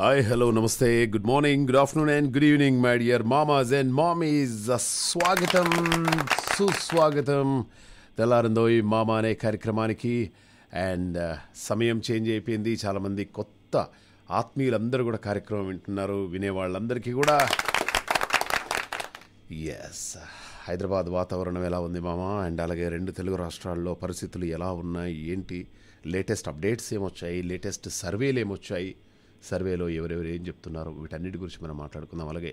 Hi hello నమస్తే good morning good afternoon and good evening my dear మామాస్ and మామీస్ స్వాగతం సుస్వాగతం తెల్లారిందో ఈ మామా అనే కార్యక్రమానికి అండ్ uh, సమయం చేంజ్ అయిపోయింది చాలామంది కొత్త ఆత్మీయులందరూ కూడా కార్యక్రమం వింటున్నారు వినేవాళ్ళందరికీ కూడా ఎస్ హైదరాబాద్ వాతావరణం ఎలా ఉంది మామా అండ్ అలాగే రెండు తెలుగు రాష్ట్రాల్లో పరిస్థితులు ఎలా ఉన్నాయి ఏంటి లేటెస్ట్ అప్డేట్స్ ఏమొచ్చాయి లేటెస్ట్ సర్వేలు ఏమొచ్చాయి సర్వేలో ఎవరెవరు ఏం చెప్తున్నారో వీటన్నిటి గురించి మనం మాట్లాడుకుందాం అలాగే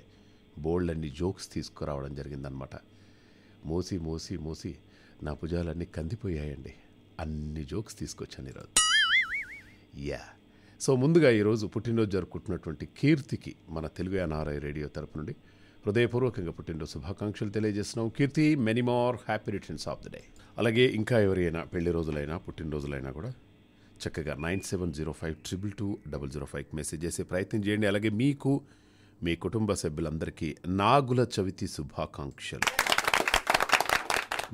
బోల్డ్ అన్ని జోక్స్ తీసుకురావడం జరిగిందనమాట మోసి మోసి మోసి నా భుజాలన్నీ కందిపోయాయండి అన్ని జోక్స్ తీసుకొచ్చాను ఈరోజు యా సో ముందుగా ఈరోజు పుట్టినరోజు జరుపుకుంటున్నటువంటి కీర్తికి మన తెలుగు ఎన్ఆర్ఐ రేడియో తరపు నుండి హృదయపూర్వకంగా పుట్టినరోజు శుభాకాంక్షలు తెలియజేస్తున్నాం Keerthi many more happy returns of the day అలాగే ఇంకా ఎవరైనా పెళ్లి రోజులైనా పుట్టినరోజులైనా కూడా చక్కగా nine seven zero five triple two double zero ఫైవ్కి మెసేజ్ చేసే ప్రయత్నం చేయండి అలాగే మీకు మీ కుటుంబ సభ్యులందరికీ నాగుల చవితి శుభాకాంక్షలు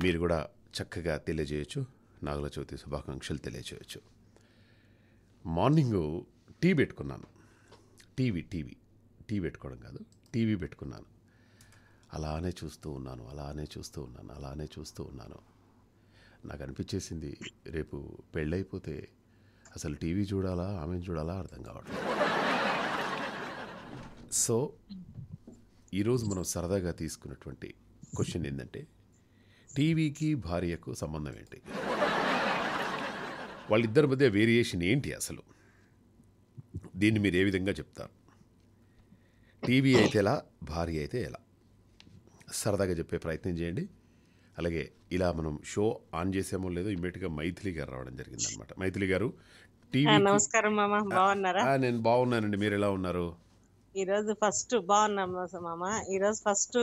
మీరు కూడా చక్కగా తెలియజేయచ్చు నాగుల చవితి శుభాకాంక్షలు తెలియజేయచ్చు మార్నింగు టీ పెట్టుకున్నాను టీవీ టీవీ టీ పెట్టుకోవడం కాదు టీవీ పెట్టుకున్నాను అలానే చూస్తూ ఉన్నాను అలానే చూస్తూ ఉన్నాను అలానే చూస్తూ ఉన్నాను నాకు అనిపించేసింది రేపు పెళ్ళైపోతే అసలు టీవీ చూడాలా ఆమెను చూడాలా అర్థం కావడం సో ఈరోజు మనం సరదాగా తీసుకున్నటువంటి క్వశ్చన్ ఏంటంటే టీవీకి భార్యకు సంబంధం ఏంటి వాళ్ళిద్దరి మధ్య వేరియేషన్ ఏంటి అసలు దీన్ని మీరు ఏ విధంగా చెప్తారు టీవీ అయితే ఎలా భార్య అయితే ఎలా సరదాగా చెప్పే ప్రయత్నం చేయండి అలాగే ఇలా మనం షో ఆన్ చేసామో లేదో ఇమ్మీడియట్గా మైథిలి గారు రావడం జరిగిందనమాట మైథిలి గారు నమస్కారం మామ బాగున్నారా నేను బాగున్నానండి మీరు ఎలా ఉన్నారు ఈరోజు ఫస్ట్ బాగున్నాం మామ ఈరోజు ఫస్ట్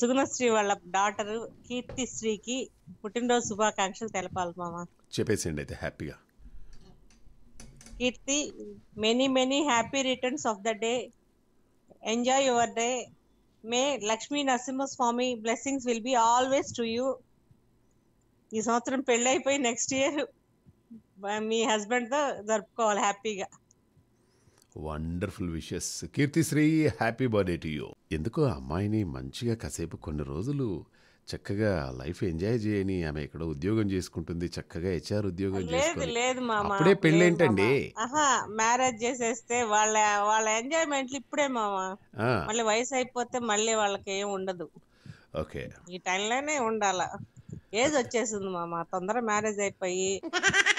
సుగుణశ్రీ వాళ్ళ డాటర్ కీర్తిశ్రీకి పుట్టినరోజు శుభాకాంక్షలు తెలపాలి మామ చెప్పేసిండి అయితే హ్యాపీగా Keerthi many many happy returns of the day enjoy your day may Lakshmi Narasimhaswamy blessings will be always to you ఈ సంవత్సరం పెళ్ళి అయిపోయి నెక్స్ట్ ఇయర్ మీ హస్బెండ్తో జరుపుకోవాలి హ్యాపీగా wonderful wishes Keerthisri happy birthday to you ఎందుకో అమ్మాయిని మంచిగా కాసేపు కొన్ని రోజులు చక్కగా లైఫ్ ఎంజాయ్ చేయని ఆమె ఇక్కడ ఉద్యోగం చేసుకుంటుంది చక్కగా హెచ్ఆర్ ఉద్యోగం లేదు లేదు మా అప్పుడే పెళ్ళి ఏంటండి మ్యారేజ్ చేసేస్తే వాళ్ళ వాళ్ళ ఎంజాయ్మెంట్లు ఇప్పుడే మామ మళ్ళీ వయసు అయిపోతే మళ్ళీ వాళ్ళకి ఏం ఉండదు ఓకే ఈ టైంలోనే ఉండాలా ఏజ్ వచ్చేసింది మామ తొందర మ్యారేజ్ అయిపోయి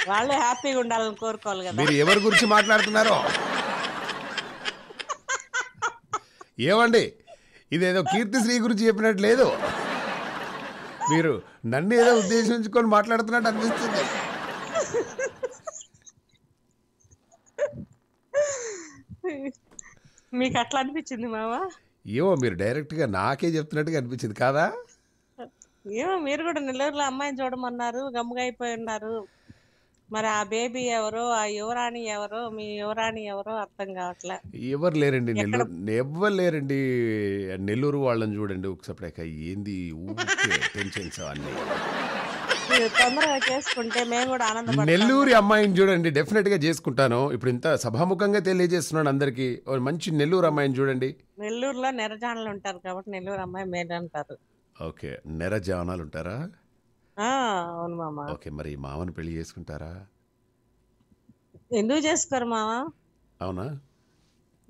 వాళ్ళే హ్యాపీగా ఉండాలని కోరుకోవాలి కదా మీరు ఎవరి గురించి మాట్లాడుతున్నారో ఏమండి ఇదేదో కీర్తిశ్రీ గురించి చెప్పినట్టు లేదు మీరు నన్ను ఏదో ఉద్దేశించుకొని మాట్లాడుతున్నట్టు అనిపిస్తుంది మీకు అట్లా అనిపించింది మావా ఏమో మీరు డైరెక్ట్గా నాకే చెప్తున్నట్టుగా అనిపించింది కాదా ఏమో మీరు కూడా నెల్లూరులో అమ్మాయిని చూడమన్నారు గమ్ముగా అయిపోయి ఉన్నారు మరి ఆ బేబీ ఎవరో ఆ యువరాణి ఎవరో మీ యువరాణి ఎవరో అర్థం కావట్లే ఎవరు లేరండి నెల్లూరు ఎవరు లేరండి నెల్లూరు వాళ్ళని చూడండి ఒకసారి ఏంది టెన్షన్స్ అన్ని తొందరగా చేసుకుంటే మేము కూడా ఆనందం నెల్లూరు అమ్మాయిని చూడండి డెఫినెట్ గా చేసుకుంటాను ఇప్పుడు ఇంత సభాముఖంగా తెలియజేస్తున్నాను అందరికి మంచి నెల్లూరు అమ్మాయిని చూడండి నెల్లూరులో నెరజానలు ఉంటారు కాబట్టి నెల్లూరు అమ్మాయి మేడంటారు అంటారు ఓకే నెర జవనాలు ఉంటారా అవును మామ ఓకే మరి మామని పెళ్లి చేసుకుంటారా ఎందుకు చేసుకోరు మామ అవునా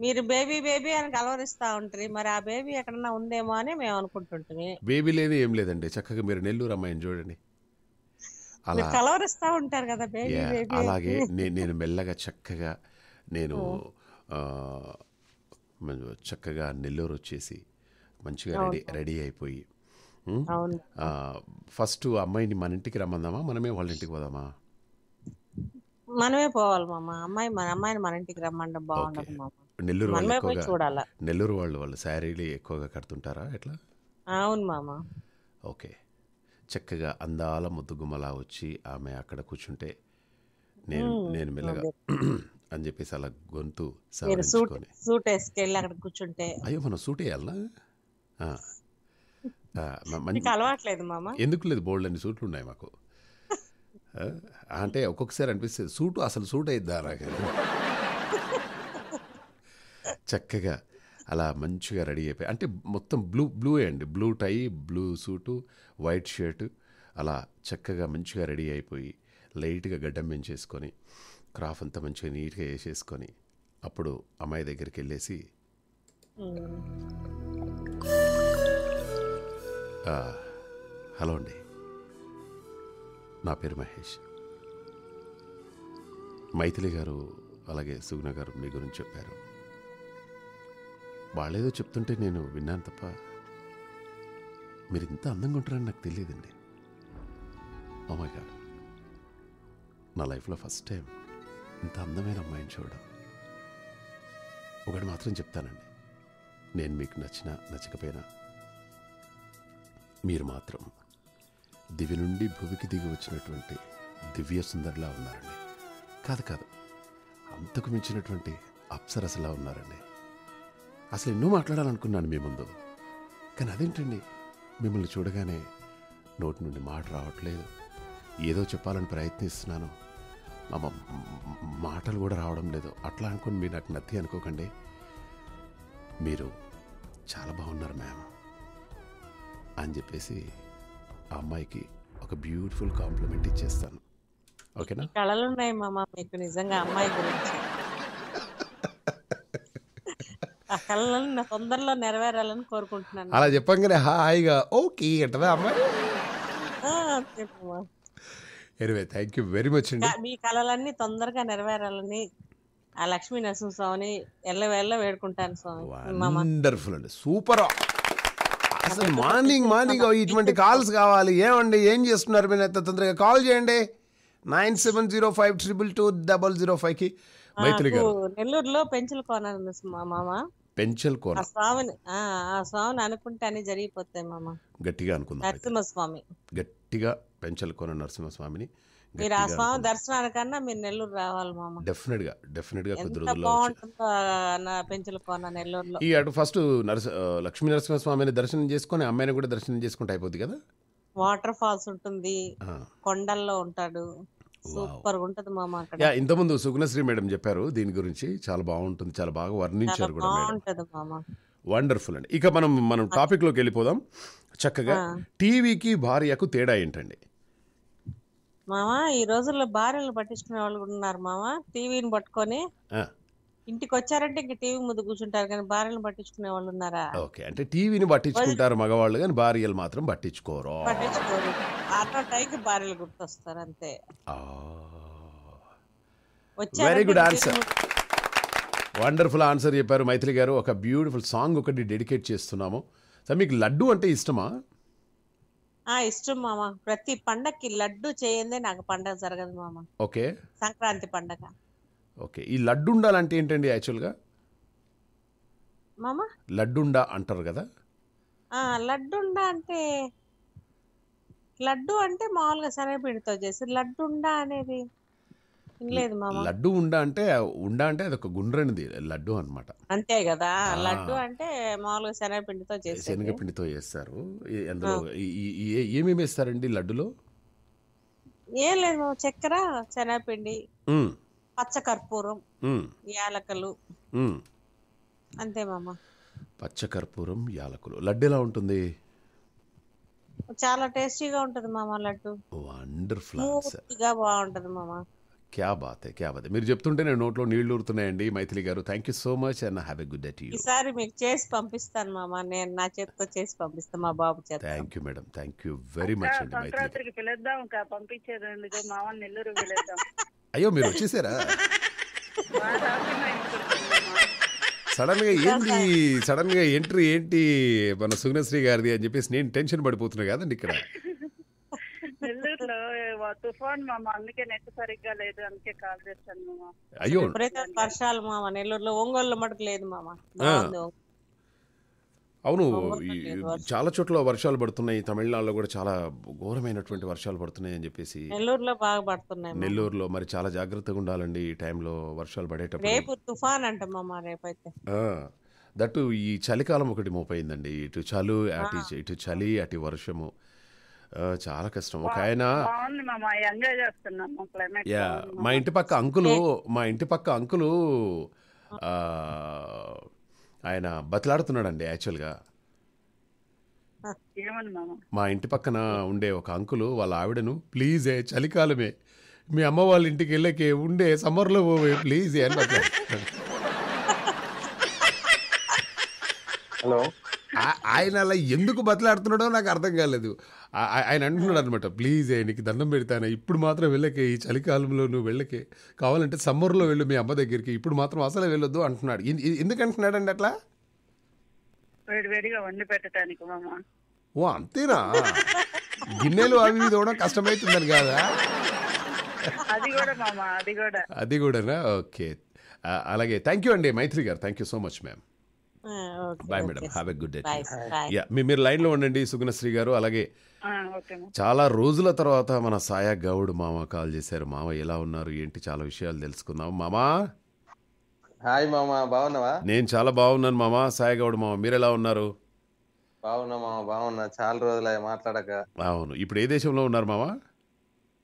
మీరు బేబీ బేబీ అని కలవరిస్తా ఉంటారు మరి ఆ బేబీ ఎక్కడన్నా ఉందేమో అని మేము అనుకుంటుంటే బేబీ లేదు ఏం లేదండి చక్కగా మీరు నెల్లూరు అమ్మాయిని చూడండి అలా కలవరిస్తా ఉంటారు కదా బేబీ అలాగే నేను మెల్లగా చక్కగా నేను చక్కగా నెల్లూరు వచ్చేసి మంచిగా రెడీ రెడీ అయిపోయి Hmm? అవును ఫస్ట్ అమ్మాయిని మన ఇంటికి రమ్మందామా మనమే వాళ్ళ ఇంటికి పోదామా మనమే పోవాలి మామ అమ్మాయి మన అమ్మాయిని మన ఇంటికి రమ్మంటే బాగుంటుంది నెల్లూరు వాళ్ళు నెల్లూరు వాళ్ళు వాళ్ళు శారీలు ఎక్కువగా కడుతుంటారా ఎట్లా అవును మామ ఓకే చక్కగా అందాల ముద్దుగుమ్మలా వచ్చి ఆమె అక్కడ కూర్చుంటే నేను hmm. నేను మెల్లగా అని చెప్పేసి అలా గొంతు సూట్ వేసుకెళ్ళి అక్కడ కూర్చుంటే అయ్యో మనం సూట్ వేయాలనా అలవాట్లేదు మామ ఎందుకు లేదు బోల్డ్ అన్ని సూట్లు ఉన్నాయి మాకు అంటే ఒక్కొక్కసారి అనిపిస్తుంది సూటు అసలు సూట్ అయిద్దా అలాగే చక్కగా అలా మంచిగా రెడీ అయిపోయి అంటే మొత్తం బ్లూ బ్లూ అండి blue tie blue suit white shirt అలా చక్కగా మంచిగా రెడీ అయిపోయి లైట్గా గడ్డం పెంచేసుకొని క్రాఫ్ అంతా మంచిగా నీట్గా వేసేసుకొని అప్పుడు అమ్మాయి దగ్గరికి వెళ్ళేసి హలో అండి నా పేరు మహేష్ మైథిలి గారు అలాగే సుగుణ గారు మీ గురించి చెప్పారు వాళ్ళేదో చెప్తుంటే నేను విన్నాను తప్ప మీరు ఇంత అందంగా ఉంటారని నాకు తెలియదండి అమ్మాయి oh గారు నా లైఫ్లో ఫస్ట్ టైం ఇంత అందమైన అమ్మాయిని చూడడం ఒకటి మాత్రం చెప్తానండి నేను మీకు నచ్చినా నచ్చకపోయినా మీరు మాత్రం దివి నుండి భూమికి దిగి వచ్చినటువంటి దివ్య సుందరిలా ఉన్నారండి కాదు కాదు అంతకు మించినటువంటి అప్సరసలా ఉన్నారండి అసలు ఎన్నో మాట్లాడాలనుకున్నాను మీ ముందు కానీ అదేంటండి మిమ్మల్ని చూడగానే నోటి నుండి మాట రావట్లేదు ఏదో చెప్పాలని ప్రయత్నిస్తున్నాను మా మాటలు కూడా రావడం లేదు అట్లా అనుకుని మీరు నాకు నత్తి అనుకోకండి మీరు చాలా బాగున్నారు మ్యామ్ అని చెప్పేసి ఆ అమ్మాయికి ఒక బ్యూటిఫుల్ కాంప్లిమెంట్ ఇచ్చేస్తాను ఓకేనా కళలు ఉన్నాయి మా మీకు నిజంగా అమ్మాయి గురించి ఆ కళలను తొందరలో నెరవేరాలని కోరుకుంటున్నాను అలా చెప్పంగానే హాయిగా ఓకే అంటదా అమ్మాయి చెప్పమ్మా anyway thank you very much అండి మీ కళలన్నీ తొందరగా నెరవేరాలని ఆ లక్ష్మీ నరసింహ స్వామిని ఎల్ల ఎల్లవేళ్ళ వేడుకుంటాను స్వామి వండర్ఫుల్ అండి సూపర్ అసలు మార్నింగ్ మార్నింగ్ ఇటువంటి కాల్స్ కావాలి ఏమండి ఏం చేస్తున్నారు మీరు ఎంత తొందరగా కాల్ చేయండి nine seven zero five triple two double zero five కి మైత్రి గారు నెల్లూరులో పెంచల కోన మామ పెంచల్ కోన స్వామిని ఆ స్వామిని అనుకుంటానే జరిగిపోతాయి మామ గట్టిగా అనుకుందాం నరసింహస్వామి గట్టిగా పెంచల్ కోన నరసింహస్వామిని మీరు ఆ స్వామి దర్శనానికన్నా మీరు నెల్లూరు రావాలి మామ డెఫినెట్ గా డెఫినెట్ గా కొద్ది రోజులు పెంచుల కోన నెల్లూరులో ఈ అటు ఫస్ట్ నరస లక్ష్మీ నరసింహ స్వామిని దర్శనం చేసుకొని అమ్మాయిని కూడా దర్శనం చేసుకుంటే అయిపోద్ది కదా వాటర్ ఫాల్స్ ఉంటుంది కొండల్లో ఉంటాడు సూపర్ ఉంటది మామ అక్కడ ఇంతకుముందు సుగుణశ్రీ మేడం చెప్పారు దీని గురించి చాలా బాగుంటుంది చాలా బాగా వర్ణించారు కూడా బాగుంటది మామ వండర్ఫుల్ అండి ఇక మనం మనం టాపిక్లోకి వెళ్ళిపోదాం చక్కగా టీవీకి భార్యకు తేడా ఏంటండి మామా ఈ రోజుల్లో భార్యలు పట్టించుకునే వాళ్ళు కూడా ఉన్నారు మామా టీవీని పట్టుకొని ఇంటికి వచ్చారంటే ఇంకా టీవీ ముందు కూర్చుంటారు కానీ భార్యలు పట్టించుకునే వాళ్ళు ఉన్నారా ఓకే అంటే టీవీని పట్టించుకుంటారు మగవాళ్ళు కానీ భార్యలు మాత్రం పట్టించుకోరు పట్టించుకోరు ఆటో టైంకి భార్యలు గుర్తొస్తారు అంతే very good answer wonderful answer చెప్పారు మైథిలి గారు ఒక బ్యూటిఫుల్ సాంగ్ ఒకటి డెడికేట్ చేస్తున్నాము సార్ మీకు లడ్డు అంటే ఇష్టమా ఆ ఇష్టం మామ ప్రతి పండక్కి లడ్డు చేయందే నాకు పండగ జరగదు మామ ఓకే సంక్రాంతి పండగ ఓకే ఈ లడ్డు ఉండాలంటే ఏంటండి యాక్చువల్గా మామ లడ్డుండా అంటారు కదా ఆ లడ్డుండా అంటే లడ్డు అంటే మామూలుగా సరే శనగపిండితో చేసి లడ్డుండా అనేది లేదు లడ్డు ఉండ అంటే ఉండ అంటే అది ఒక గుండ్రనిది లడ్డు అనమాట అంతే కదా లడ్డు అంటే మామూలుగా శనగపిండితో చేస్తారు శనగపిండితో చేస్తారు అందులో ఏమేమి వేస్తారండి లడ్డులో ఏం లేదు చక్కెర శనగపిండి పచ్చకర్పూరం యాలకలు అంతే మామ పచ్చకర్పూరం యాలకులు లడ్డు ఎలా ఉంటుంది చాలా టేస్టీగా ఉంటుంది మామ లడ్డు వండర్ఫుల్ బాగుంటుంది మామ క్యా బాత్ క్యా బాత్ మీరు చెప్తుంటే నేను నోట్లో నీళ్లు ఊరుతున్నాయండి మైథిలి గారు thank you so much and have a good day too ఈసారి మీకు చేసి పంపిస్తాను మామ నేను నా చేతితో చేసి పంపిస్తాను మా బాబు చేత thank you madam thank you very much అండి మైథిలి పిలుద్దాం పంపించేదండి మామ నెల్లూరు పిలుద్దాం అయ్యో మీరు వచ్చేసారా సడన్ గా ఏంటి సడన్ గా ఎంట్రీ ఏంటి మన సుగ్నశ్రీ గారిది అని చెప్పేసి నేను టెన్షన్ పడిపోతున్నా కదండి ఇక్కడ తుఫాన్ మామ అందుకే నెట్ సరిగ్గా లేదు అందుకే కాల్ చేస్తాను మామ అయ్యో వర్షాలు మామ నెల్లూరులో మటుకు లేదు మామ అవును చాలా చోట్ల వర్షాలు పడుతున్నాయి తమిళనాడులో కూడా చాలా ఘోరమైనటువంటి వర్షాలు పడుతున్నాయి అని చెప్పేసి నెల్లూరులో బాగా పడుతున్నాయి నెల్లూరులో మరి చాలా జాగ్రత్తగా ఉండాలండి ఈ టైంలో వర్షాలు పడేటప్పుడు తుఫాన్ అంట రేపైతే దట్టు ఈ చలికాలం ఒకటి మోపైందండి ఇటు చలు అటు ఇటు చలి అటు వర్షము చాలా కష్టం ఒక ఆయన యా మా ఇంటి పక్క అంకులు మా ఇంటి పక్క అంకులు ఆయన బతలాడుతున్నాడండి యాక్చువల్గా మా ఇంటి పక్కన ఉండే ఒక అంకులు వాళ్ళ ఆవిడను ప్లీజ్ ఏ చలికాలమే మీ అమ్మ వాళ్ళ ఇంటికి వెళ్ళకే ఉండే సమ్మర్లో పోవే ప్లీజ్ అని హలో ఆయన అలా ఎందుకు బతలాడుతున్నాడో నాకు అర్థం కాలేదు ఆయన అంటున్నాడు అనమాట ప్లీజ్ నీకు దండం పెడతాను ఇప్పుడు మాత్రం వెళ్ళకే ఈ చలికాలంలో నువ్వు వెళ్ళకే కావాలంటే సమ్మర్లో వెళ్ళు మీ అమ్మ దగ్గరికి ఇప్పుడు మాత్రం అసలు వెళ్ళొద్దు అంటున్నాడు ఎందుకు అండి అట్లా ఓ అంతేనా గిన్నెలు అవి చూడడం తోవడం కష్టమవుతుందని కాదా అది కూడా అది కూడానా ఓకే అలాగే థ్యాంక్ యూ అండి మైత్రి గారు thank you so much ma'am bye madam have a good day yeah మీరు లైన్లో ఉండండి సుగుణశ్రీ గారు అలాగే చాలా రోజుల తర్వాత మన సాయా గౌడ్ మామ కాల్ చేశారు మామ ఎలా ఉన్నారు ఏంటి చాలా విషయాలు తెలుసుకుందాం మామా హాయ్ మామ బాగున్నావా నేను చాలా బాగున్నాను మామ సాయి గౌడ్ మామ మీరు ఎలా ఉన్నారు బాగున్నా మామ బాగున్నా చాలా రోజులు మాట్లాడక అవును ఇప్పుడు ఏ దేశంలో ఉన్నారు మామ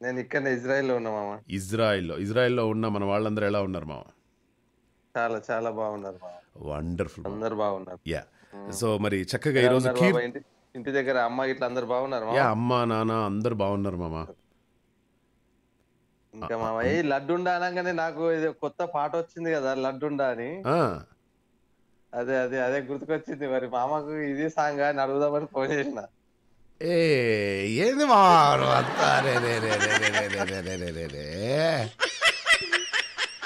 నేను ఇక్కడ ఇజ్రాయెల్లో ఉన్నా మామ ఇజ్రాయెల్లో ఇజ్రాయెల్లో ఉన్న మన వాళ్ళందరూ ఎలా ఉన్నారు మామ చాలా చాలా బాగున్నారు వండర్ఫుల్ అందరు బాగున్నారు యా సో మరి చక్కగా ఈ రోజు ఇంటి దగ్గర అమ్మ ఇట్లా అందరు బాగున్నారు యా అమ్మ నాన్న అందరు బాగున్నారు మామ ఇంకా మామ ఏ లడ్డుండా అనగానే నాకు ఇది కొత్త పాట వచ్చింది కదా లడ్డుండా అని అదే అదే అదే గుర్తుకొచ్చింది మరి మామకు ఇది సాంగ్ అని అడుగుదామని ఫోన్ చేసిన ఏ ఏంది మామ అంతా రే రే రే రే రే రే రే రే రే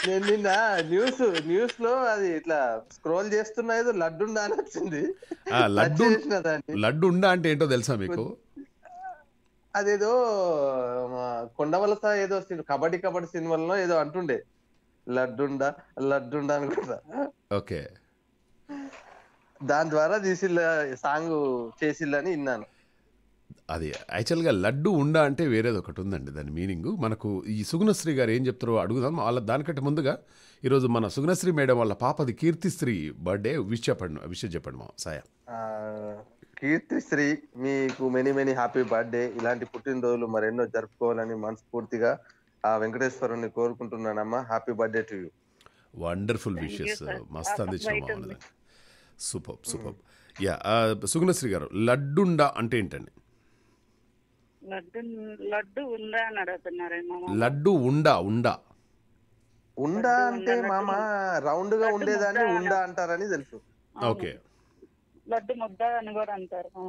నేను నిన్న న్యూస్ న్యూస్ లో అది ఇట్లా స్క్రోల్ చేస్తున్నా ఏదో లడ్డు అని వచ్చింది లడ్డు లడ్డు ఉండా అంటే ఏంటో తెలుసా మీకు అదేదో కొండవలస ఏదో కబడ్డీ కబడ్డీ సినిమాలో ఏదో అంటుండే లడ్డుండా లడ్డుండా అనుకుంటా ఓకే దాని ద్వారా తీసి సాంగ్ చేసిల్లని విన్నాను అది యాక్చువల్గా లడ్డు ఉండా అంటే వేరేది ఒకటి ఉందండి దాని మీనింగ్ మనకు ఈ సుగుణశ్రీ గారు ఏం చెప్తారో అడుగుదాం వాళ్ళ దానికంటే ముందుగా ఈరోజు మన సుగుణశ్రీ మేడం వాళ్ళ పాపది కీర్తిశ్రీ బర్త్డే విష్ చెప్పండి విషయం చెప్పండి మా సాయ కీర్తిశ్రీ మీకు మెనీ మెనీ హ్యాపీ బర్త్డే ఇలాంటి పుట్టినరోజులు మరెన్నో జరుపుకోవాలని మనస్ఫూర్తిగా ఆ వెంకటేశ్వరుని కోరుకుంటున్నానమ్మా happy birthday to you wonderful wishes మస్తు అందించిన సూపర్ సూపర్ యా సుగుణశ్రీ గారు లడ్డుండా అంటే ఏంటండి లడ్డు లడ్డు ఉందా అని అడుగుతున్నారేమో లడ్డు ఉండా ఉండా ఉండా అంటే మామ రౌండ్ గా ఉండేదాన్ని ఉండా అంటారని తెలుసు ఓకే లడ్డు ముద్ద అని కూడా అంటారు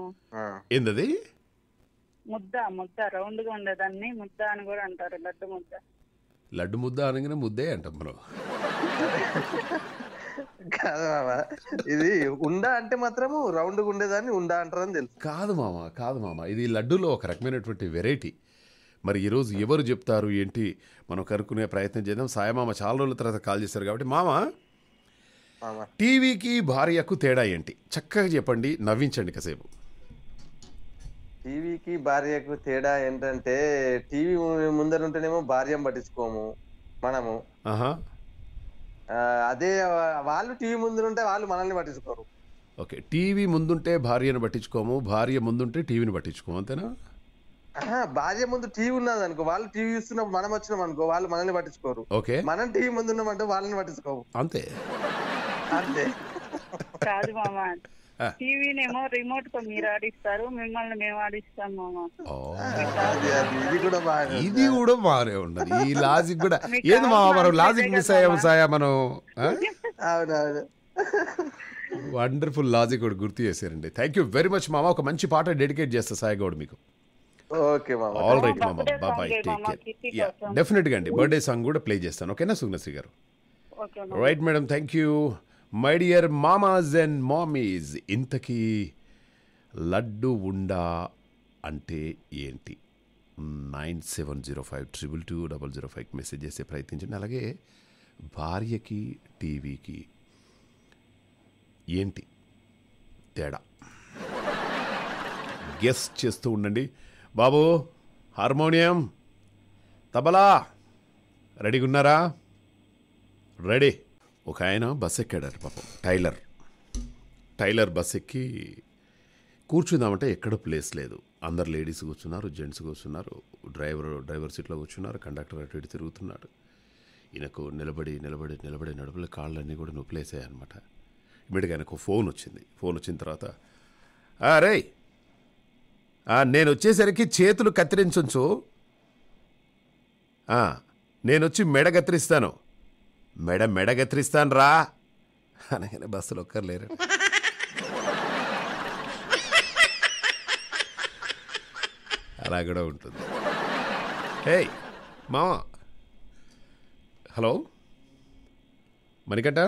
ఏందది ముద్ద ముద్ద రౌండ్ గా ఉండేదాన్ని ముద్ద అని కూడా అంటారు లడ్డు ముద్ద లడ్డు ముద్ద అనగానే ముద్దే అంటాం మనం కాదు మామ ఇది ఉండా అంటే మాత్రము రౌండ్ ఉండేదాన్ని ఉండా అంటారని తెలుసు కాదు మామ కాదు మామ ఇది లడ్డూలో ఒక రకమైనటువంటి వెరైటీ మరి ఈరోజు ఎవరు చెప్తారు ఏంటి మనం కనుక్కునే ప్రయత్నం చేద్దాం సాయమామ చాలా రోజుల తర్వాత కాల్ చేశారు కాబట్టి మామ టీవీకి భార్యకు తేడా ఏంటి చక్కగా చెప్పండి నవ్వించండి కాసేపు టీవీకి భార్యకు తేడా ఏంటంటే టీవీ ముందర ఉంటేనేమో భార్యం పట్టించుకోము మనము అదే వాళ్ళు టీవీ ముందుంటే వాళ్ళు మనల్ని పట్టించుకోరు ఓకే టీవీ ముందుంటే భార్యను పట్టించుకోము భార్య ముందుంటే టీవీని పట్టించుకోము అంతేనా భార్య ముందు టీవీ ఉన్నది అనుకో వాళ్ళు టీవీ చూస్తున్నప్పుడు మనం వచ్చినాం అనుకో వాళ్ళు మనల్ని పట్టించుకోరు ఓకే మనం టీవీ ముందు ఉన్నామంటే వాళ్ళని పట్టించుకోము అంతే అంతే కాదు టీవీనేమో రిమోట్ తో మీరు ఆడిస్తారు మిమ్మల్ని మేము ఆడిస్తాము ఇది కూడా మారే ఇది ఉండదు ఈ లాజిక్ కూడా ఏది మా లాజిక్ మిస్ అయ్యాము సాయా మనం అవునవును వండర్ఫుల్ లాజిక్ కూడా గుర్తు చేశారండి థ్యాంక్ యూ వెరీ మచ్ మామ ఒక మంచి పాట డెడికేట్ చేస్తా సాయి గౌడ్ మీకు ఓకే ఆల్ రైట్ మామ బాబాయ్ టేక్ కేర్ డెఫినెట్గా అండి బర్త్డే సాంగ్ కూడా ప్లే చేస్తాను ఓకేనా సుగ్నశ్రీ గారు right madam thank you my dear mamas and mamis ఇంతకీ లడ్డు ఉండా అంటే ఏంటి nine seven zero five triple two double zero ఫైవ్కి మెసేజ్ చేసే ప్రయత్నించండి అలాగే భార్యకి టీవీకి ఏంటి తేడా గెస్ చేస్తూ ఉండండి బాబు హార్మోనియం తబలా రెడీగా ఉన్నారా రెడీ ఒక ఆయన బస్ ఎక్కాడారు పాపం టైలర్ టైలర్ బస్ ఎక్కి కూర్చుందామంటే ఎక్కడ ప్లేస్ లేదు అందరు లేడీస్ కూర్చున్నారు జెంట్స్ కూర్చున్నారు డ్రైవర్ డ్రైవర్ సీట్లో కూర్చున్నారు కండక్టర్ అటు ఇటు తిరుగుతున్నాడు ఈయనకు నిలబడి నిలబడి నిలబడి నడుపుల కాళ్ళన్నీ కూడా నొప్పులేసాయి అనమాట ఇమిడికి ఆయనకు ఫోన్ వచ్చింది ఫోన్ వచ్చిన తర్వాత అరే నేను వచ్చేసరికి చేతులు కత్తిరించు నేను వచ్చి మెడ కత్తిరిస్తాను మెడ మెడగెత్తిరిస్తాను రా అనగానే బస్సులు ఒక్కరు లేరు అలా కూడా ఉంటుంది హే మా హలో మణికట్ట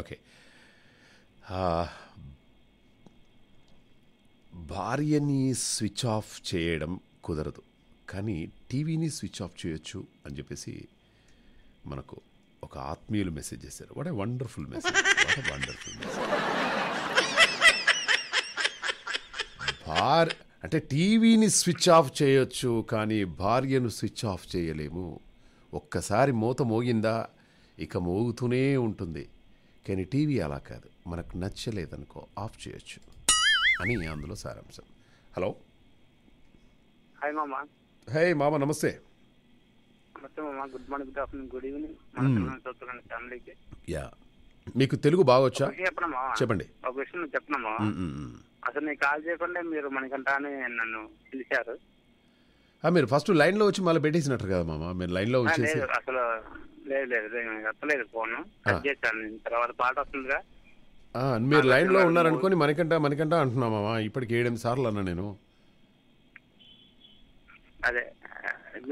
ఓకే భార్యని స్విచ్ ఆఫ్ చేయడం కుదరదు కానీ టీవీని స్విచ్ ఆఫ్ చేయొచ్చు అని చెప్పేసి మనకు ఒక ఆత్మీయులు మెసేజ్ చేశారు what a wonderful message wonderful భార్ అంటే టీవీని స్విచ్ ఆఫ్ చేయొచ్చు కానీ భార్యను స్విచ్ ఆఫ్ చేయలేము ఒక్కసారి మూత మోగిందా ఇక మోగుతూనే ఉంటుంది కానీ టీవీ అలా కాదు మనకు నచ్చలేదనుకో ఆఫ్ చేయొచ్చు అని అందులో సారాంశం హలో హాయ్ మామా హే మామ నమస్తే మొత్తం good morning good afternoon good evening ఫ్యామిలీకి యా మీకు తెలుగు బాగా వచ్చా చెప్పనమ్మా చెప్పండి ఒక విషయం చెప్పనమ్మా అసలు నేను కాల్ చేయకుండా మీరు మనకంట అని నన్ను పిలిచారు మీరు ఫస్ట్ లైన్ లో వచ్చి మళ్ళీ పెట్టేసినట్టు కదా మామ మీరు లైన్ లో వచ్చేసి అసలు లేదు లేదు చెప్పలేదు ఫోన్ కట్ చేశాను తర్వాత పాట వస్తుందిగా మీరు లైన్ లో ఉన్నారనుకొని మనకంట మనకంట అంటున్నామా ఇప్పటికి ఏడెనిమిది సార్లు అన్నా నేను అదే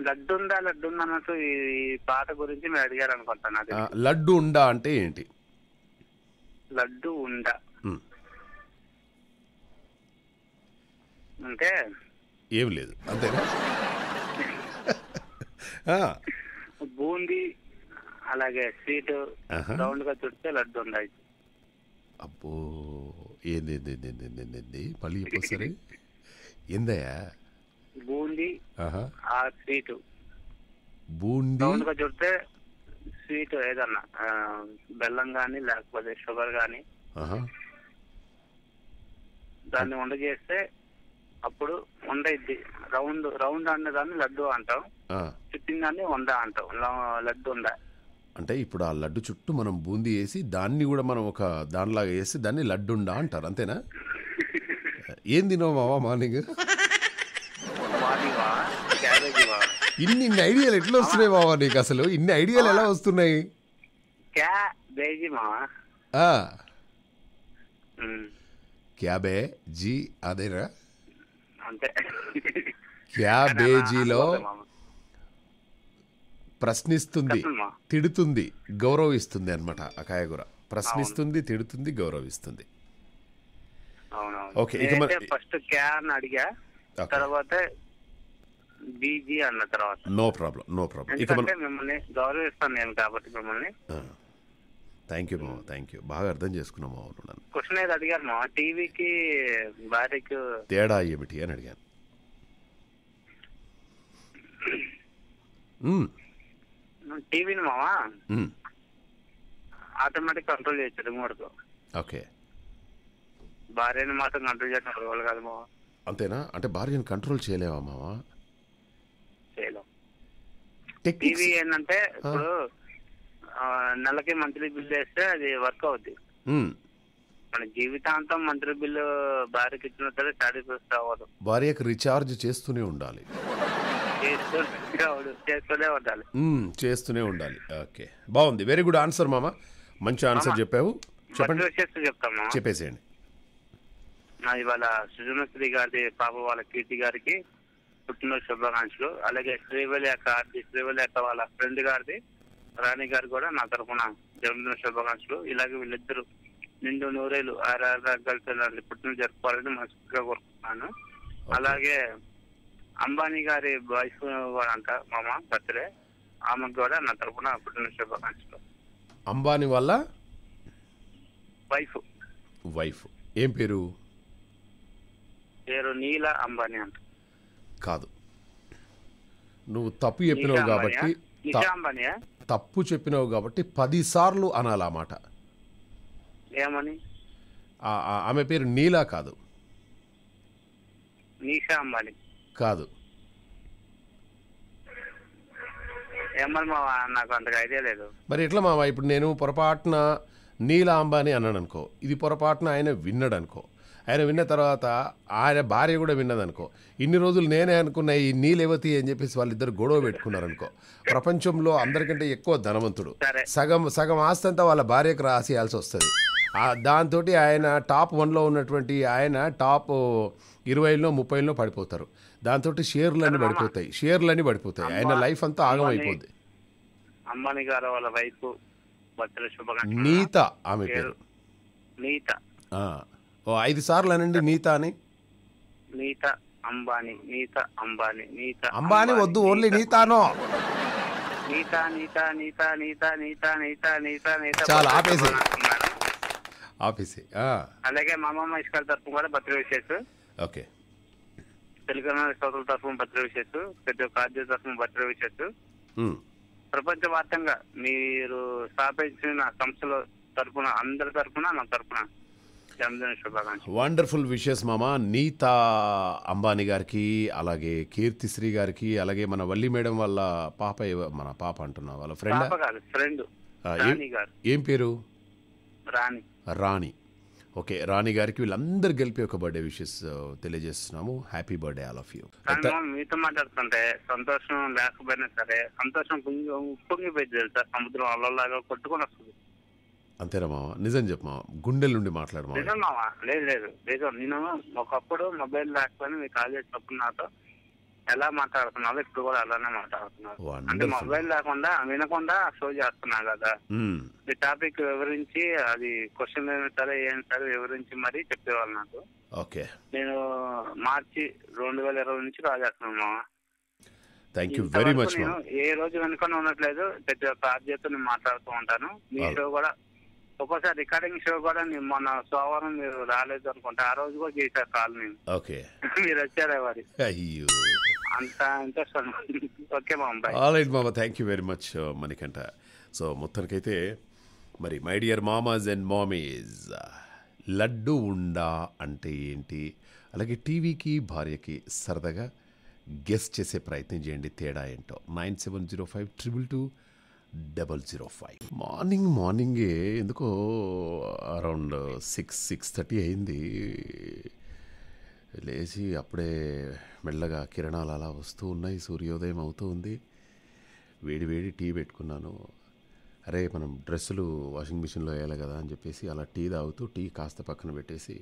లడ్డు ఉందా లడ్డు ఉందా అన్నట్టు ఈ పాట గురించి మీరు అడిగారు అనుకుంటాను లడ్డు ఉండా అంటే ఏంటి లడ్డు ఉండా అంటే ఏం లేదు అంతే బూందీ అలాగే స్వీట్ రౌండ్ గా చుట్టే లడ్డు ఉండాయి అబ్బో ఏంది ఏంది ఏంది ఏంది ఏంది మళ్ళీ చెప్పొస్తారే ఏందయ్యా బూందీ ఆ స్వీట్ బూందీ రౌండ్గా స్వీట్ ఏదన్నా బెల్లం కానీ లేకపోతే షుగర్ కానీ దాన్ని వండ చేస్తే అప్పుడు వండ ఇద్ది రౌండ్ రౌండ్ అన్న దాన్ని లడ్డు అంటాం చుట్టిన దాన్ని వండ అంటాం లడ్డు ఉండ అంటే ఇప్పుడు ఆ లడ్డు చుట్టూ మనం బూందీ వేసి దాన్ని కూడా మనం ఒక దానిలాగా వేసి దాన్ని లడ్డుండా అంటారు అంతేనా ఏం తినవు మావా మార్నింగ్ ఇన్ని ఇన్ని ఐడియాలు ఎట్లా వస్తున్నాయి బావా నీకు అసలు ఇన్ని ఐడియాలు ఎలా వస్తున్నాయి క్యాబే జీ అదేనా క్యాబేజీలో ప్రశ్నిస్తుంది తిడుతుంది గౌరవిస్తుంది అనమాట ఆ కాయగూర ప్రశ్నిస్తుంది తిడుతుంది గౌరవిస్తుంది ఓకే ఇక ఫస్ట్ క్యా అని అడిగా తర్వాత బీజీ అన్న తర్వాత నో ప్రాబ్లం నో ప్రాబ్లం ఎందుకంటే మిమ్మల్ని గౌరవిస్తాను నేను కాబట్టి మిమ్మల్ని థ్యాంక్ యూ మామ థ్యాంక్ యూ బాగా అర్థం చేసుకున్నాం మామ నన్ను క్వశ్చన్ ఏదో అడిగారు మా టీవీకి భార్యకు తేడా ఏమిటి అని అడిగాను టీవీని మావా ఆటోమేటిక్ కంట్రోల్ చేయొచ్చు రిమోట్ ఓకే భార్యని మాత్రం కంట్రోల్ చేయడం కాదు మావా అంతేనా అంటే భార్యను కంట్రోల్ చేయలేవా మావా టీవీ ఏంటంటే ఇప్పుడు నెలకి మంత్లీ బిల్ వేస్తే అది వర్క్ అవుద్ది మన జీవితాంతం మంత్రి బిల్లు భార్యకి ఇచ్చిన సరే సాటిస్ఫై అవ్వదు భార్యకు రీఛార్జ్ చేస్తూనే ఉండాలి చేస్తూనే ఉండాలి చేస్తూనే ఉండాలి ఓకే బాగుంది వెరీ గుడ్ ఆన్సర్ మామ మంచి ఆన్సర్ చెప్పావు చెప్పండి చెప్పేసేయండి ఇవాళ సుజనశ్రీ గారి పాప వాళ్ళ కీర్తి గారికి పుట్టినరోజు శుభాకాంక్షలు అలాగే శ్రీవల్లి యొక్క శ్రీవల్లి యొక్క వాళ్ళ ఫ్రెండ్ గారిది రాణి గారు కూడా నా తరఫున జన్మదిన శుభాకాంక్షలు ఇలాగే వీళ్ళిద్దరూ నిండు నూరేలు కలిసి అలాంటి పుట్టిన జరుపుకోవాలని మనస్ఫూర్తిగా కోరుకుంటున్నాను అలాగే అంబానీ గారి వైఫ్ అంట మామ బర్త్డే ఆమె కూడా నా తరఫున పుట్టిన శుభాకాంక్షలు అంబానీ వల్ల వైఫ్ వైఫ్ ఏం పేరు పేరు నీల అంబానీ అంట కాదు నువ్వు తప్పు చెప్పినావు కాబట్టి తప్పు చెప్పినావు కాబట్టి పదిసార్లు అనాలి ఆ మాట ఆమె పేరు నీలా కాదు అంబానీ కాదు మరి ఎట్లా మావా ఇప్పుడు నేను పొరపాటున నీలా అంబానీ అన్నాను అనుకో ఇది పొరపాటున ఆయన విన్నాడు అనుకో ఆయన విన్న తర్వాత ఆయన భార్య కూడా విన్నదనుకో ఇన్ని రోజులు నేనే అనుకున్న ఈ నీలేవతి అని చెప్పేసి వాళ్ళిద్దరు గొడవ పెట్టుకున్నారనుకో ప్రపంచంలో అందరికంటే ఎక్కువ ధనవంతుడు సగం సగం ఆస్తి అంతా వాళ్ళ భార్యకు రాసేయాల్సి వస్తుంది దాంతో ఆయన టాప్ వన్లో ఉన్నటువంటి ఆయన టాప్ ఇరవైలో ముప్పైలో పడిపోతారు దాంతో షేర్లన్నీ పడిపోతాయి షేర్లన్నీ పడిపోతాయి ఆయన లైఫ్ అంతా ఆగమైపోద్ది అంబానీ గారు వాళ్ళ వైఫ్ నీత ఆమె పేరు నీత ఓ ఐదు సార్లు అనండి నీతా అని నీత అంబానీ నీత అంబానీ నీత అంబానీ వద్దు ఓన్లీ నీతానో నీతా నీతా నీతా నీతా నీతా నీత నీత నీత చాలా ఆపేసి ఆపేసి అలాగే మా అమ్మమ్మ ఇష్కాల తరఫున కూడా భద్ర విషయస్ ఓకే తెలంగాణ శ్రోతల తరఫున బర్త్డే విషయస్ ప్రతి ఒక్క ఆద్య తరఫున బర్త్డే విషయస్ ప్రపంచవ్యాప్తంగా మీరు స్థాపించిన సంస్థల తరఫున అందరి తరఫున నా తరఫున వండర్ఫుల్ విషెస్ మామ నీత అంబానీ గారికి అలాగే కీర్తిశ్రీ గారికి అలాగే మన వల్లి మేడం వాళ్ళ పాప మన పాప అంటున్నా వాళ్ళ ఫ్రెండ్ ఫ్రెండ్ ఏం పేరు రాణి రాణి ఓకే రాణి గారికి వీళ్ళందరు గెలిపి ఒక బర్త్డే విషెస్ తెలియజేస్తున్నాము happy birthday all of you మీతో మాట్లాడుతుంటే సంతోషం లేకపోయినా సరే సంతోషం పొంగిపోయింది సముద్రం అల్లలాగా కొట్టుకొని వస్తుంది అంతేనా మావా నిజం చెప్పు మావా గుండెల నుండి మాట్లాడు మావా నిజం మావా లేదు లేదు నేను ఒకప్పుడు మొబైల్ లేకపోయినా మీ కాల్ చేసి నాతో ఎలా మాట్లాడుతున్నావు ఇప్పుడు కూడా అలానే మాట్లాడుతున్నావు అంటే మొబైల్ లేకుండా వినకుండా షో చేస్తున్నా కదా ఈ టాపిక్ వివరించి అది క్వశ్చన్ సరే ఏం సరే వివరించి మరీ చెప్పేవాళ్ళు నాకు ఓకే నేను మార్చి రెండు వేల ఇరవై నుంచి కాల్ చేస్తున్నాను థ్యాంక్ యూ వెరీ మచ్ ఏ రోజు వెనుకొని ఉండట్లేదు ప్రతి ఒక్క నేను మాట్లాడుతూ ఉంటాను మీ షో కూడా సూపర్ సార్ రికార్డింగ్ షో కూడా నేను మొన్న సోమవారం మీరు రాలేదు అనుకుంటే ఆ రోజు కూడా చేశారు కాల్ నేను ఓకే మీరు వచ్చారా వారి అయ్యో అంత ఇంట్రెస్ట్ ఓకే మామ ఆల్ రైట్ మామ థ్యాంక్ యూ వెరీ మచ్ మనకంట సో మొత్తానికైతే మరి my dear mamas and mamis laddu ఉండా అంటే ఏంటి అలాగే టీవీకి భార్యకి సరదాగా గెస్ట్ చేసే ప్రయత్నం చేయండి తేడా ఏంటో nine seven zero five triple two double zero five morning మార్నింగే ఎందుకో అరౌండ్ సిక్స్ సిక్స్ థర్టీ అయింది లేచి అప్పుడే మెల్లగా కిరణాలు అలా వస్తూ ఉన్నాయి సూర్యోదయం అవుతూ ఉంది వేడి వేడి టీ పెట్టుకున్నాను అరే మనం డ్రెస్సులు వాషింగ్ మిషన్లో వేయాలి కదా అని చెప్పేసి అలా టీ తాగుతూ టీ కాస్త పక్కన పెట్టేసి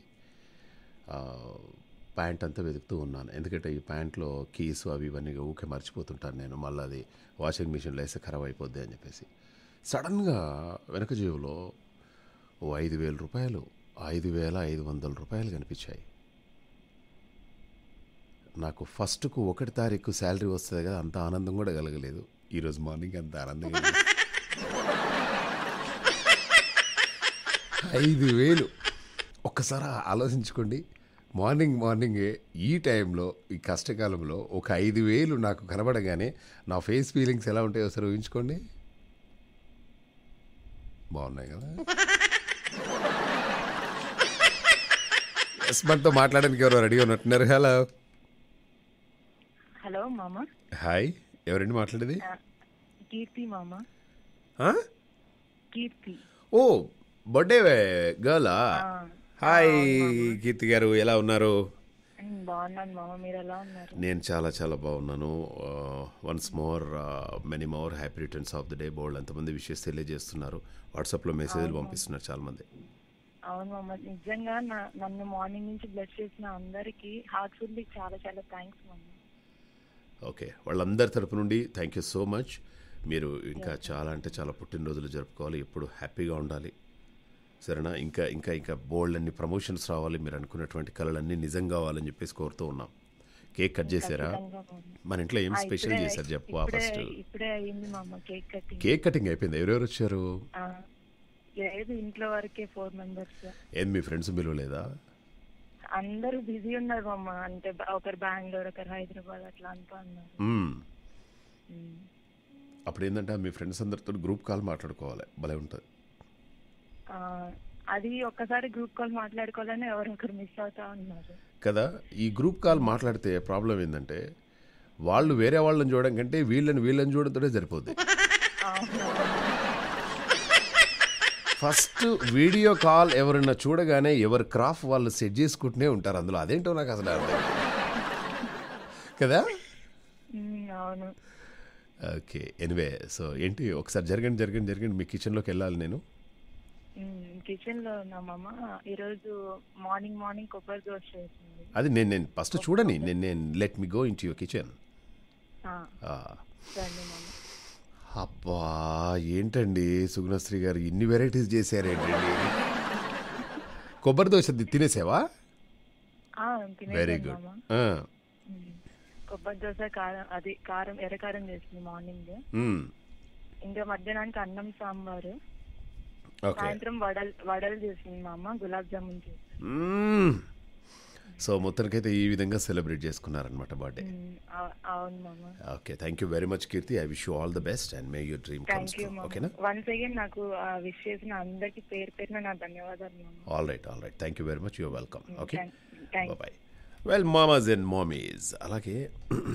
ప్యాంట్ అంతా వెతుకుతూ ఉన్నాను ఎందుకంటే ఈ ప్యాంట్లో కీస్ అవి ఇవన్నీ ఊకే మర్చిపోతుంటాను నేను మళ్ళీ అది వాషింగ్ మిషన్లో వేస్తే ఖరాబ్ అయిపోద్ది అని చెప్పేసి సడన్గా వెనక జీవులో ఓ ఐదు వేల రూపాయలు ఐదు వేల ఐదు వందల రూపాయలు కనిపించాయి నాకు ఫస్ట్కు ఒకటి తారీఖు శాలరీ వస్తుంది కదా అంత ఆనందం కూడా కలగలేదు ఈరోజు మార్నింగ్ అంత ఆనందం ఐదు వేలు ఒక్కసారి ఆలోచించుకోండి మార్నింగ్ మార్నింగ్ ఈ టైంలో ఈ కష్టకాలంలో ఒక ఐదు వేలు నాకు కనబడగానే నా ఫేస్ ఫీలింగ్స్ ఎలా ఉంటాయో ఒకసారి ఊహించుకోండి బాగున్నాయి కదా ఎస్మర్ట్తో మాట్లాడడానికి ఎవరో రెడీ ఉన్నట్టున్నారు హలో హలో మామా హాయ్ ఎవరండి మాట్లాడేది కీర్తి కీర్తి ఓ బర్త్డే గర్లా హాయ్ కీర్తి గారు ఎలా ఉన్నారు బాగున్నాను మామ మీరు నేను చాలా చాలా బాగున్నాను once more many more happy returns of the day బోల్డ్ ఎంతమంది విషయస్ తెలియజేస్తున్నారు వాట్సాప్లో మెసేజ్లు పంపిస్తున్నారు చాలా మంది అవును మామ నిజంగా నన్ను మార్నింగ్ నుంచి బ్లెస్ చేసిన అందరికీ హార్ట్ఫుల్లీ చాలా చాలా థ్యాంక్స్ ఓకే వాళ్ళందరి తరపు నుండి థ్యాంక్ యూ సో మచ్ మీరు ఇంకా చాలా అంటే చాలా పుట్టినరోజులు జరుపుకోవాలి ఎప్పుడు హ్యాపీగా ఉండాలి సరేనా ఇంకా ఇంకా ఇంకా బోల్డ్ అన్ని ప్రమోషన్స్ రావాలి మీరు అనుకున్నటువంటి కళలన్నీ నిజం కావాలని చెప్పేసి కోరుతూ ఉన్నాం కేక్ కట్ చేశారా మన ఇంట్లో ఏం స్పెషల్ చేశారు చెప్పు ఫస్ట్ కేక్ కటింగ్ అయిపోయింది ఎవరెవరు వచ్చారు ఇంట్లో వరకే ఫోర్ మెంబర్స్ ఏం మీ ఫ్రెండ్స్ పిలవలేదా అందరూ బిజీ ఉన్నారు అమ్మ అంటే ఒకరు బెంగళూరు ఒకరు హైదరాబాద్ అట్లా ఉన్నారు అప్పుడు ఏంటంటే మీ ఫ్రెండ్స్ అందరితో గ్రూప్ కాల్ మాట్లాడుకోవాలి భలే ఉంటుంది అది ఒక్కసారి గ్రూప్ కాల్ మాట్లాడుకోవాలని ఎవరు ఒకరు మిస్ అవుతా ఉన్నారు కదా ఈ గ్రూప్ కాల్ మాట్లాడితే ప్రాబ్లం ఏంటంటే వాళ్ళు వేరే వాళ్ళని చూడడం కంటే వీళ్ళని వీళ్ళని చూడడంతోనే సరిపోద్ది ఫస్ట్ వీడియో కాల్ ఎవరన్నా చూడగానే ఎవరు క్రాఫ్ వాళ్ళు సెట్ చేసుకుంటూనే ఉంటారు అందులో అదేంటో నాకు అసలు అర్థం కదా ఓకే ఎనివే సో ఏంటి ఒకసారి జరగండి జరగండి జరగండి మీ కిచెన్లోకి వెళ్ళాలి నేను కిచెన్ లో అమ్మ ఈరోజు మార్నింగ్ మార్నింగ్ కొబ్బరి దోశ చేసింది అది నేను నేను ఫస్ట్ చూడని నేను నేను let me go into your kitchen అబ్బా ఏంటండి సుగుణశ్రీ గారు ఇన్ని వెరైటీస్ చేశారేంటండి కొబ్బరి దోశ తినేసావా వెరీ గుడ్ కొబ్బరి దోశ కారం అది కారం ఎర్రకారం చేసింది మార్నింగ్ ఇంకా మధ్యాహ్నానికి అన్నం సాంబారు సాయంత్రం వడలు వడలు చేసింది మా అమ్మ గులాబ్ జామున్ సో మొత్తానికైతే ఈ విధంగా సెలబ్రేట్ చేసుకున్నారనమాట birthday okay thank you very much Keerthi I wish you all the best and may your dream comes ఓకేనా వన్స్ అగైన్ నాకు విష్ చేసిన అందరికీ పేరు పేరున నా ధన్యవాదాలు all right all right thank you very much you're welcome okay bye well mamas and mamis అలాగే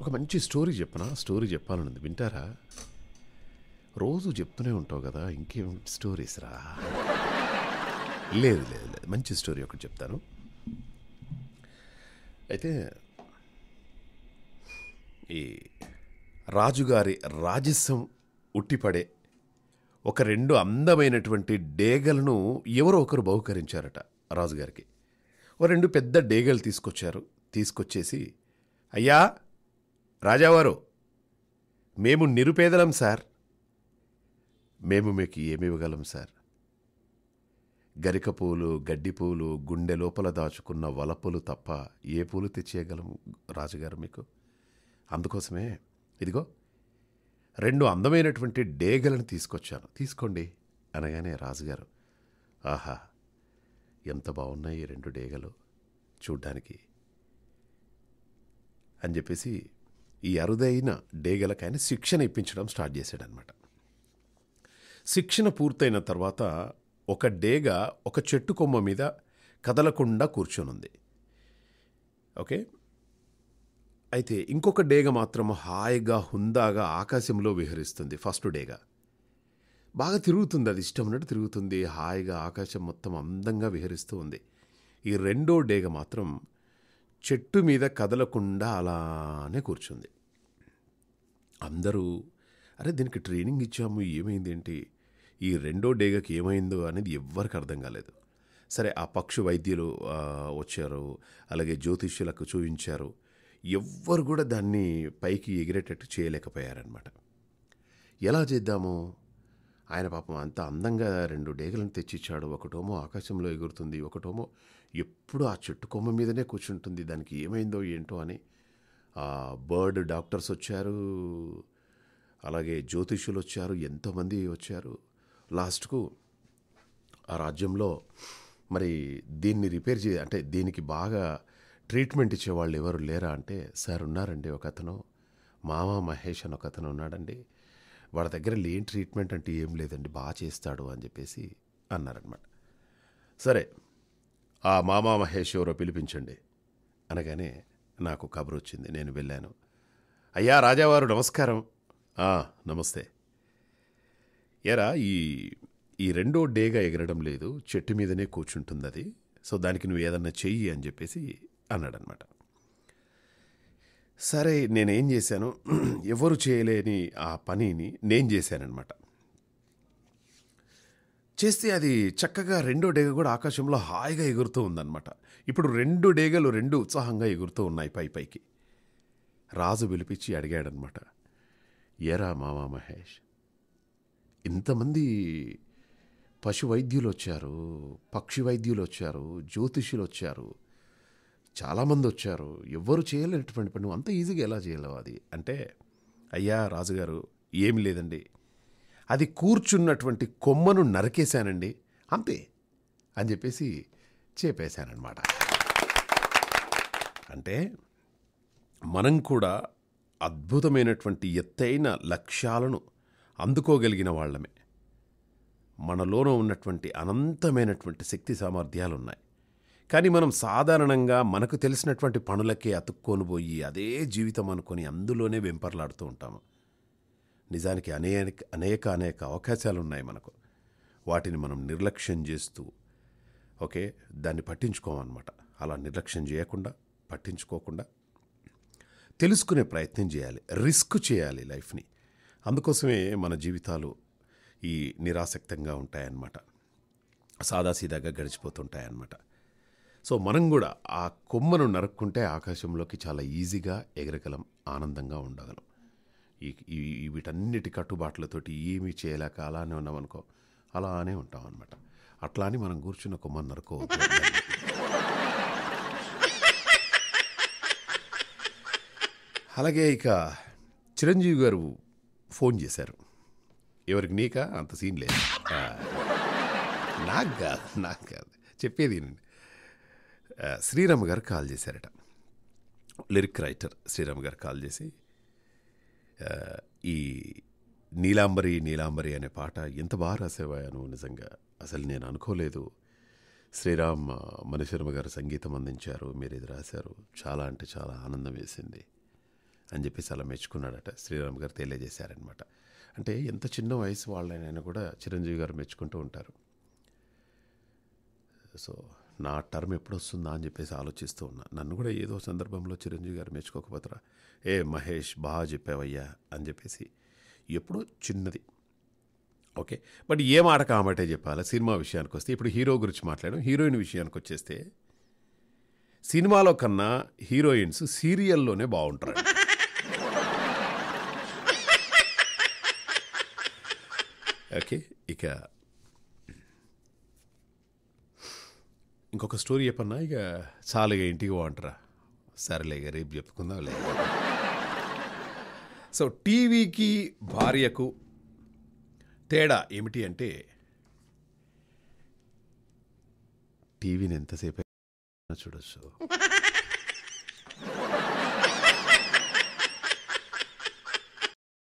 ఒక మంచి స్టోరీ చెప్పనా స్టోరీ చెప్పాలనుంది వింటారా రోజు చెప్తూనే ఉంటావు కదా ఇంకేం స్టోరీస్ రా లేదు లేదు లేదు మంచి స్టోరీ ఒకటి చెప్తాను అయితే ఈ రాజుగారి రాజస్వం ఉట్టిపడే ఒక రెండు అందమైనటువంటి డేగలను ఎవరో ఒకరు బహుకరించారట రాజుగారికి ఓ రెండు పెద్ద డేగలు తీసుకొచ్చారు తీసుకొచ్చేసి అయ్యా రాజావారు మేము నిరుపేదలం సార్ మేము మీకు ఏమి ఇవ్వగలం సార్ గరిక పూలు గడ్డి పూలు గుండె లోపల దాచుకున్న వలపులు తప్ప ఏ పూలు తెచ్చేయగలం రాజుగారు మీకు అందుకోసమే ఇదిగో రెండు అందమైనటువంటి డేగలను తీసుకొచ్చాను తీసుకోండి అనగానే రాజుగారు ఆహా ఎంత బాగున్నాయి ఈ రెండు డేగలు చూడ్డానికి అని చెప్పేసి ఈ అరుదైన డేగలకైనా శిక్షణ ఇప్పించడం స్టార్ట్ చేశాడనమాట శిక్షణ పూర్తయిన తర్వాత ఒక డేగ ఒక చెట్టు కొమ్మ మీద కదలకుండా కూర్చొనుంది ఓకే అయితే ఇంకొక డేగ మాత్రం హాయిగా హుందాగా ఆకాశంలో విహరిస్తుంది ఫస్ట్ డేగా బాగా తిరుగుతుంది అది ఇష్టం ఉన్నట్టు తిరుగుతుంది హాయిగా ఆకాశం మొత్తం అందంగా విహరిస్తూ ఉంది ఈ రెండో డేగ మాత్రం చెట్టు మీద కదలకుండా అలానే కూర్చుంది అందరూ అరే దీనికి ట్రైనింగ్ ఇచ్చాము ఏమైంది ఏంటి ఈ రెండో డేగకి ఏమైందో అనేది ఎవ్వరికి అర్థం కాలేదు సరే ఆ పక్షు వైద్యులు వచ్చారు అలాగే జ్యోతిష్యులకు చూపించారు ఎవ్వరు కూడా దాన్ని పైకి ఎగిరేటట్టు చేయలేకపోయారనమాట ఎలా చేద్దాము ఆయన పాపం అంత అందంగా రెండు డేగలను తెచ్చిచ్చాడు ఒకటేమో ఆకాశంలో ఎగురుతుంది ఒకటేమో ఎప్పుడు ఆ చెట్టు కొమ్మ మీదనే కూర్చుంటుంది దానికి ఏమైందో ఏంటో అని బర్డ్ డాక్టర్స్ వచ్చారు అలాగే జ్యోతిష్యులు వచ్చారు ఎంతోమంది వచ్చారు లాస్ట్కు ఆ రాజ్యంలో మరి దీన్ని రిపేర్ చే అంటే దీనికి బాగా ట్రీట్మెంట్ ఇచ్చేవాళ్ళు ఎవరు లేరా అంటే సార్ ఉన్నారండి ఒక అతను మామ మహేష్ అని ఒక అతను ఉన్నాడండి వాళ్ళ దగ్గర లేని ట్రీట్మెంట్ అంటే ఏం లేదండి బాగా చేస్తాడు అని చెప్పేసి అన్నారనమాట సరే ఆ మామ మహేష్ ఎవరో పిలిపించండి అనగానే నాకు కబురు వచ్చింది నేను వెళ్ళాను అయ్యా రాజావారు నమస్కారం నమస్తే ఎరా ఈ ఈ రెండో డేగా ఎగరడం లేదు చెట్టు మీదనే కూర్చుంటుంది అది సో దానికి నువ్వు ఏదన్నా చెయ్యి అని చెప్పేసి అన్నాడనమాట సరే నేనేం చేశాను ఎవరు చేయలేని ఆ పనిని నేను చేశానమాట చేస్తే అది చక్కగా రెండో డేగ కూడా ఆకాశంలో హాయిగా ఎగురుతూ ఉందన్నమాట ఇప్పుడు రెండు డేగలు రెండు ఉత్సాహంగా ఎగురుతూ ఉన్నాయి పై పైకి రాజు పిలిపించి అడిగాడనమాట ఎరా మామా మహేష్ ఇంతమంది పశు వైద్యులు వచ్చారు పక్షి వైద్యులు వచ్చారు జ్యోతిష్యులు వచ్చారు చాలామంది వచ్చారు ఎవ్వరు చేయలేనటువంటి పని అంత ఈజీగా ఎలా చేయలేవు అది అంటే అయ్యా రాజుగారు ఏమి లేదండి అది కూర్చున్నటువంటి కొమ్మను నరికేశానండి అంతే అని చెప్పేసి చేపేశానమాట అంటే మనం కూడా అద్భుతమైనటువంటి ఎత్తైన లక్ష్యాలను అందుకోగలిగిన వాళ్ళమే మనలోనూ ఉన్నటువంటి అనంతమైనటువంటి శక్తి సామర్థ్యాలు ఉన్నాయి కానీ మనం సాధారణంగా మనకు తెలిసినటువంటి పనులకే అతుక్కొనిపోయి అదే జీవితం అనుకొని అందులోనే వెంపర్లాడుతూ ఉంటాము నిజానికి అనేక అనేక అనేక అవకాశాలు ఉన్నాయి మనకు వాటిని మనం నిర్లక్ష్యం చేస్తూ ఓకే దాన్ని పట్టించుకోమన్నమాట అలా నిర్లక్ష్యం చేయకుండా పట్టించుకోకుండా తెలుసుకునే ప్రయత్నం చేయాలి రిస్క్ చేయాలి లైఫ్ని అందుకోసమే మన జీవితాలు ఈ నిరాసక్తంగా ఉంటాయన్నమాట సాదాసీదాగా గడిచిపోతుంటాయన్నమాట సో మనం కూడా ఆ కొమ్మను నరుక్కుంటే ఆకాశంలోకి చాలా ఈజీగా ఎగరగలం ఆనందంగా ఉండగలం ఈ వీటన్నిటి కట్టుబాట్లతోటి ఏమీ చేయలేక అలానే ఉన్నామనుకో అలానే ఉంటాం అనమాట అట్లా అని మనం కూర్చుని కొమ్మను నరుకోవద్దు అలాగే ఇక చిరంజీవి గారు ఫోన్ చేశారు ఎవరికి నీక అంత సీన్ లేదు నాకు కాదు నాకు కాదు చెప్పేది శ్రీరామ్ గారు కాల్ చేశారట లిరిక్ రైటర్ శ్రీరామ్ గారు కాల్ చేసి ఈ నీలాంబరి నీలాంబరి అనే పాట ఎంత బాగా రాసేవాయాను నిజంగా అసలు నేను అనుకోలేదు శ్రీరామ్ మణిశర్మ గారు సంగీతం అందించారు మీరు ఇది రాశారు చాలా అంటే చాలా ఆనందం వేసింది అని చెప్పేసి అలా మెచ్చుకున్నాడట శ్రీరామ్ గారు తెలియజేశారనమాట అంటే ఎంత చిన్న వయసు వాళ్ళైనా కూడా చిరంజీవి గారు మెచ్చుకుంటూ ఉంటారు సో నా టర్మ్ ఎప్పుడు వస్తుందా అని చెప్పేసి ఆలోచిస్తూ ఉన్నా నన్ను కూడా ఏదో సందర్భంలో చిరంజీవి గారు మెచ్చుకోకపోతారా ఏ మహేష్ బాగా చెప్పావయ్యా అని చెప్పేసి ఎప్పుడో చిన్నది ఓకే బట్ ఏ మాట కాబట్టే చెప్పాలి సినిమా విషయానికి వస్తే ఇప్పుడు హీరో గురించి మాట్లాడడం హీరోయిన్ విషయానికి వచ్చేస్తే సినిమాలో కన్నా హీరోయిన్స్ సీరియల్లోనే బాగుంటారు ఓకే ఇక ఇంకొక స్టోరీ చెప్పన్నా ఇక చాలా ఇక ఇంటికి బాగుంటారా సరేలే ఇక రేపు లేదు సో టీవీకి భార్యకు తేడా ఏమిటి అంటే టీవీని ఎంతసేపు చూడొచ్చు